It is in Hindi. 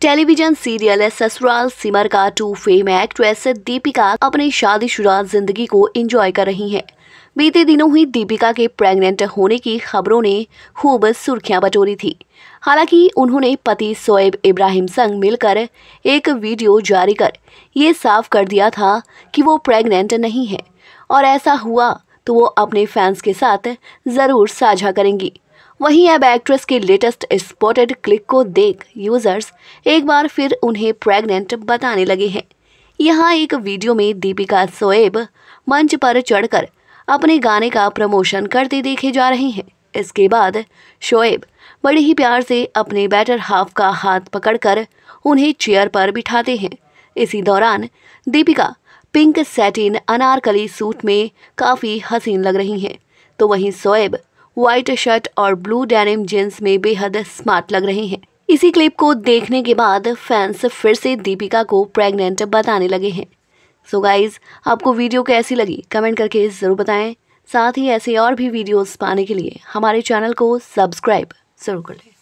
टेलीविजन सीरियल ससुराल सिमर का टू फेम एक्ट्रेस दीपिका अपनी शादीशुदा जिंदगी को एंजॉय कर रही हैं। बीते दिनों ही दीपिका के प्रेग्नेंट होने की खबरों ने खूब सुर्खियां बटोरी थी हालांकि उन्होंने पति सोएब इब्राहिम संग मिलकर एक वीडियो जारी कर ये साफ कर दिया था कि वो प्रेग्नेंट नहीं है और ऐसा हुआ तो वो अपने फैंस के साथ ज़रूर साझा करेंगी वहीं अब एक्ट्रेस के लेटेस्ट स्पॉटेड क्लिक को देख यूजर्स एक बार फिर उन्हें प्रेग्नेंट बताने लगे हैं यहाँ एक वीडियो में दीपिका सोएब मंच पर चढ़कर अपने गाने का प्रमोशन करते देखे जा रहे हैं इसके बाद शोएब बड़े ही प्यार से अपने बैटर हाफ का हाथ पकड़कर उन्हें चेयर पर बिठाते हैं इसी दौरान Deepika pink satin anarkali suit में काफ़ी हसीन लग रही हैं तो वहीं शोएब व्हाइट शर्ट और ब्लू डेनिम जींस में बेहद स्मार्ट लग रहे हैं इसी क्लिप को देखने के बाद फैंस फिर से दीपिका को प्रेग्नेंट बताने लगे हैं सो so गाइज आपको वीडियो कैसी लगी कमेंट करके ज़रूर बताएं साथ ही ऐसे और भी वीडियोस पाने के लिए हमारे चैनल को सब्सक्राइब ज़रूर कर लें